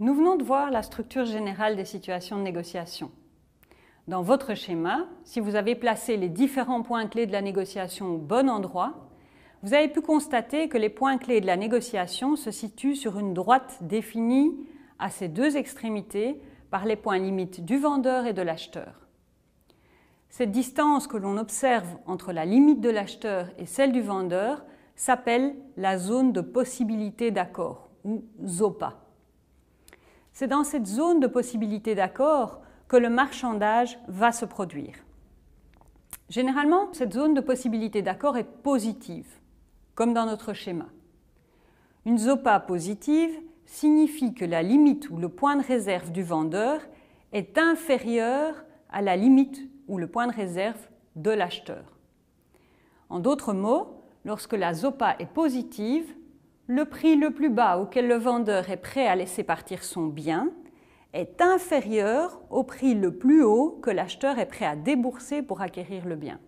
Nous venons de voir la structure générale des situations de négociation. Dans votre schéma, si vous avez placé les différents points clés de la négociation au bon endroit, vous avez pu constater que les points clés de la négociation se situent sur une droite définie à ses deux extrémités par les points limites du vendeur et de l'acheteur. Cette distance que l'on observe entre la limite de l'acheteur et celle du vendeur s'appelle la zone de possibilité d'accord, ou ZOPA. C'est dans cette zone de possibilité d'accord que le marchandage va se produire. Généralement, cette zone de possibilité d'accord est positive, comme dans notre schéma. Une ZOPA positive signifie que la limite ou le point de réserve du vendeur est inférieur à la limite ou le point de réserve de l'acheteur. En d'autres mots, lorsque la ZOPA est positive, le prix le plus bas auquel le vendeur est prêt à laisser partir son bien est inférieur au prix le plus haut que l'acheteur est prêt à débourser pour acquérir le bien.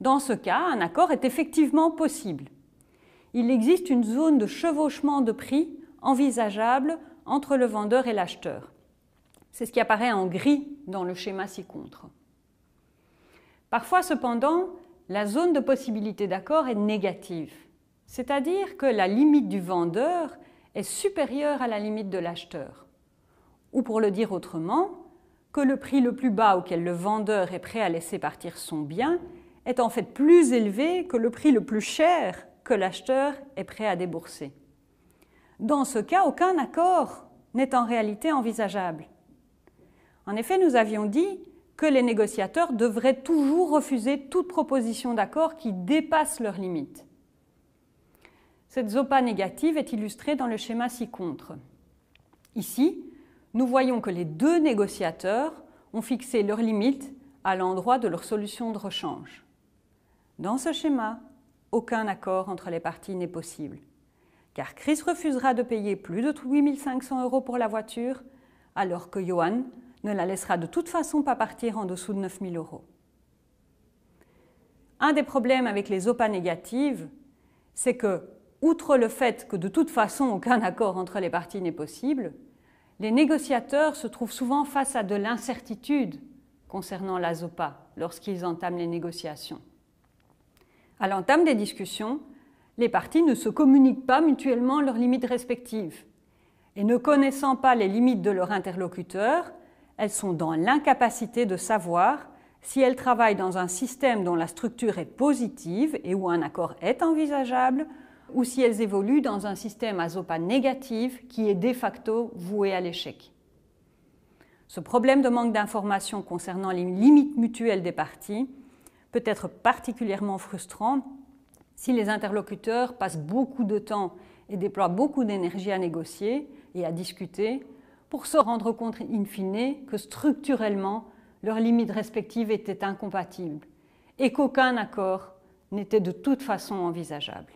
Dans ce cas, un accord est effectivement possible. Il existe une zone de chevauchement de prix envisageable entre le vendeur et l'acheteur. C'est ce qui apparaît en gris dans le schéma ci-contre. Parfois, cependant, la zone de possibilité d'accord est négative. C'est-à-dire que la limite du vendeur est supérieure à la limite de l'acheteur. Ou pour le dire autrement, que le prix le plus bas auquel le vendeur est prêt à laisser partir son bien est en fait plus élevé que le prix le plus cher que l'acheteur est prêt à débourser. Dans ce cas, aucun accord n'est en réalité envisageable. En effet, nous avions dit que les négociateurs devraient toujours refuser toute proposition d'accord qui dépasse leurs limites. Cette zopa négative est illustrée dans le schéma ci-contre. Ici, nous voyons que les deux négociateurs ont fixé leurs limites à l'endroit de leur solution de rechange. Dans ce schéma, aucun accord entre les parties n'est possible, car Chris refusera de payer plus de 8500 euros pour la voiture, alors que Johan ne la laissera de toute façon pas partir en dessous de 9000 euros. Un des problèmes avec les OPA négatives, c'est que outre le fait que de toute façon aucun accord entre les parties n'est possible, les négociateurs se trouvent souvent face à de l'incertitude concernant la ZOPA lorsqu'ils entament les négociations. À l'entame des discussions, les parties ne se communiquent pas mutuellement leurs limites respectives. Et ne connaissant pas les limites de leur interlocuteur, elles sont dans l'incapacité de savoir si elles travaillent dans un système dont la structure est positive et où un accord est envisageable, ou si elles évoluent dans un système à azopa négative, qui est de facto voué à l'échec. Ce problème de manque d'informations concernant les limites mutuelles des parties peut être particulièrement frustrant si les interlocuteurs passent beaucoup de temps et déploient beaucoup d'énergie à négocier et à discuter pour se rendre compte in fine que structurellement leurs limites respectives étaient incompatibles et qu'aucun accord n'était de toute façon envisageable.